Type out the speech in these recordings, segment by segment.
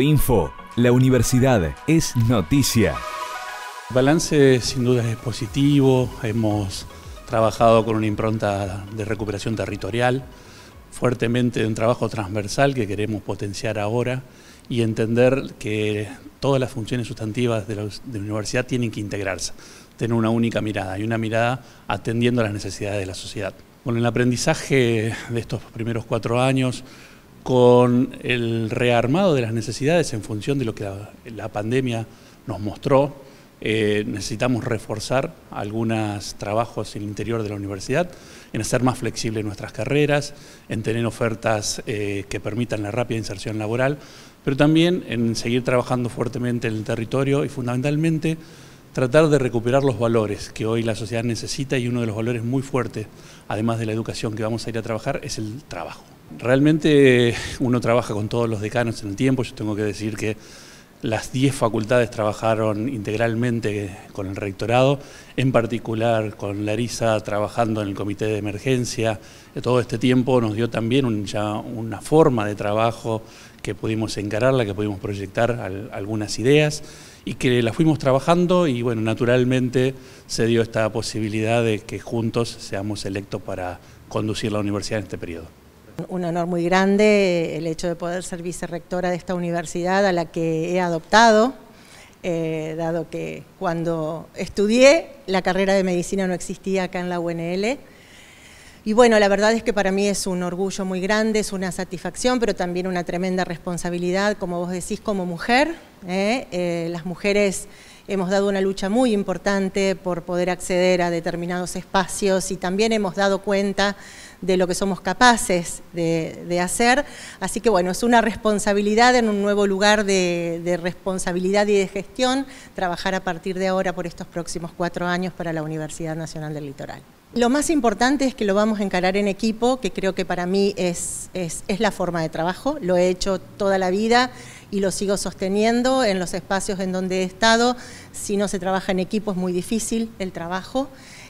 info La universidad es noticia. balance sin duda es positivo. Hemos trabajado con una impronta de recuperación territorial, fuertemente un trabajo transversal que queremos potenciar ahora y entender que todas las funciones sustantivas de la, universidad tienen que integrarse, tener una única mirada y una mirada atendiendo a las necesidades de la sociedad. Con el aprendizaje de estos primeros cuatro años, con el rearmado de las necesidades en función de lo que la, pandemia nos mostró. Eh, necesitamos reforzar algunos trabajos en el interior de la universidad, en hacer más flexibles nuestras carreras, en tener ofertas eh, que permitan la rápida inserción laboral, pero también en seguir trabajando fuertemente en el territorio y fundamentalmente tratar de recuperar los valores que hoy la sociedad necesita y uno de los valores muy fuertes, además de la educación que vamos a ir a trabajar, es el trabajo. Realmente uno trabaja con todos los decanos en el tiempo, yo tengo que decir que las 10 facultades trabajaron integralmente con el rectorado, en particular con Larisa trabajando en el comité de emergencia. Todo este tiempo nos dio también una forma de trabajo que pudimos encararla, que pudimos proyectar algunas ideas y que las fuimos trabajando y bueno, naturalmente se dio esta posibilidad de que juntos seamos electos para conducir la universidad en este periodo. Un honor muy grande el hecho de poder ser vicerectora de esta universidad a la que he adoptado, eh, dado que cuando estudié la carrera de medicina no existía acá en la UNL. Y bueno, la verdad es que para mí es un orgullo muy grande, es una satisfacción, pero también una tremenda responsabilidad, como vos decís, como mujer. ¿eh? Eh, las mujeres hemos dado una lucha muy importante por poder acceder a determinados espacios y también hemos dado cuenta de lo que somos capaces de, hacer. Así que bueno, es una responsabilidad en un nuevo lugar de, responsabilidad y de gestión trabajar a partir de ahora por estos próximos cuatro años para la Universidad Nacional del Litoral. Lo más importante es que lo vamos a encarar en equipo, que creo que para mí es, la forma de trabajo. Lo he hecho toda la vida y lo sigo sosteniendo en los espacios en donde he estado. Si no se trabaja en equipo es muy difícil el trabajo.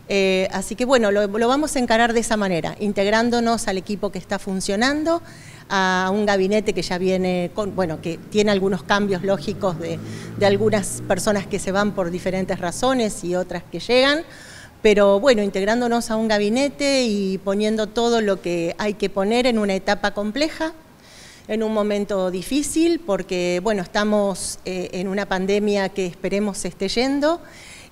Eh, así que bueno, lo, vamos a encarar de esa manera, integrándonos al equipo que está funcionando, a un gabinete que ya viene, bueno, que tiene algunos cambios lógicos de algunas personas que se van por diferentes razones y otras que llegan pero bueno, integrándonos a un gabinete y poniendo todo lo que hay que poner en una etapa compleja, en un momento difícil, porque bueno, estamos eh, en una pandemia que esperemos se esté yendo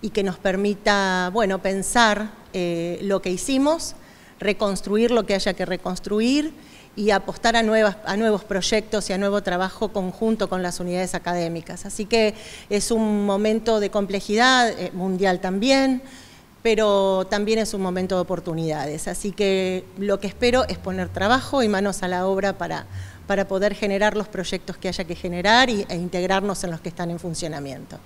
y que nos permita bueno, pensar eh, lo que hicimos, reconstruir lo que haya que reconstruir y apostar a, nuevas, a nuevos proyectos y a nuevo trabajo conjunto con las unidades académicas. Así que es un momento de complejidad eh, mundial también, pero también es un momento de oportunidades. Así que lo que espero es poner trabajo y manos a la obra para, poder generar los proyectos que haya que generar y, e integrarnos en los que están en funcionamiento.